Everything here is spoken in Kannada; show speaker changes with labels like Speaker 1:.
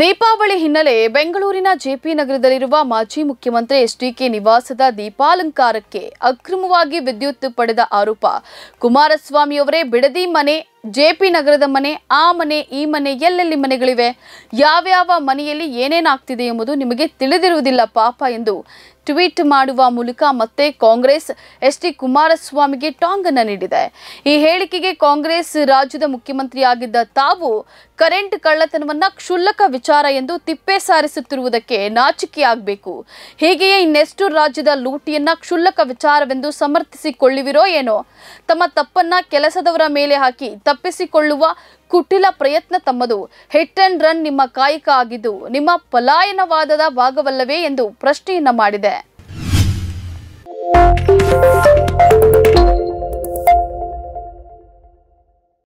Speaker 1: ದೀಪಾವಳಿ ಹಿನ್ನೆಲೆ ಬೆಂಗಳೂರಿನ ಜೆಪಿ ನಗರದಲ್ಲಿರುವ ಮಾಜಿ ಮುಖ್ಯಮಂತ್ರಿ ಡಿಕೆ ನಿವಾಸದ ದೀಪಾಲಂಕಾರಕ್ಕೆ ಅಕ್ರಮವಾಗಿ ವಿದ್ಯುತ್ ಪಡೆದ ಆರೋಪ ಕುಮಾರಸ್ವಾಮಿಯವರೇ ಬಿಡದಿ ಮನೆ ಜೆಪಿ ನಗರದ ಮನೆ ಆ ಮನೆ ಈ ಮನೆ ಎಲ್ಲೆಲ್ಲಿ ಮನೆಗಳಿವೆ ಯಾವ್ಯಾವ ಮನೆಯಲ್ಲಿ ಏನೇನಾಗ್ತಿದೆ ಎಂಬುದು ನಿಮಗೆ ತಿಳಿದಿರುವುದಿಲ್ಲ ಪಾಪ ಎಂದು ಟ್ವೀಟ್ ಮಾಡುವ ಮೂಲಕ ಮತ್ತೆ ಕಾಂಗ್ರೆಸ್ ಎಸ್ ಡಿ ಕುಮಾರಸ್ವಾಮಿಗೆ ಟಾಂಗ್ ಅನ್ನು ನೀಡಿದೆ ಈ ಹೇಳಿಕೆಗೆ ಕಾಂಗ್ರೆಸ್ ರಾಜ್ಯದ ಮುಖ್ಯಮಂತ್ರಿಯಾಗಿದ್ದ ತಾವು ಕರೆಂಟ್ ಕಳ್ಳತನವನ್ನ ಕ್ಷುಲ್ಲಕ ವಿಚಾರ ಎಂದು ತಿಪ್ಪೆ ಸಾರಿಸುತ್ತಿರುವುದಕ್ಕೆ ನಾಚಿಕೆಯಾಗಬೇಕು ಹೀಗೆಯೇ ಇನ್ನೆಷ್ಟು ರಾಜ್ಯದ ಲೂಟಿಯನ್ನ ಕ್ಷುಲ್ಲಕ ವಿಚಾರವೆಂದು ಸಮರ್ಥಿಸಿಕೊಳ್ಳುವಿರೋ ಏನೋ ತಮ್ಮ ತಪ್ಪನ್ನ ಕೆಲಸದವರ ಮೇಲೆ ಹಾಕಿ ತಪ್ಪಿಸಿಕೊಳ್ಳುವ ಕುಟಿಲ ಪ್ರಯತ್ನ ತಮ್ಮದು ಹಿಟ್ ಅಂಡ್ ರನ್ ನಿಮ್ಮ ಕಾಯಕ ಆಗಿದ್ದು ನಿಮ್ಮ ಪಲಾಯನವಾದದ ಭಾಗವಲ್ಲವೇ ಎಂದು ಪ್ರಶ್ನೆಯನ್ನ ಮಾಡಿದೆ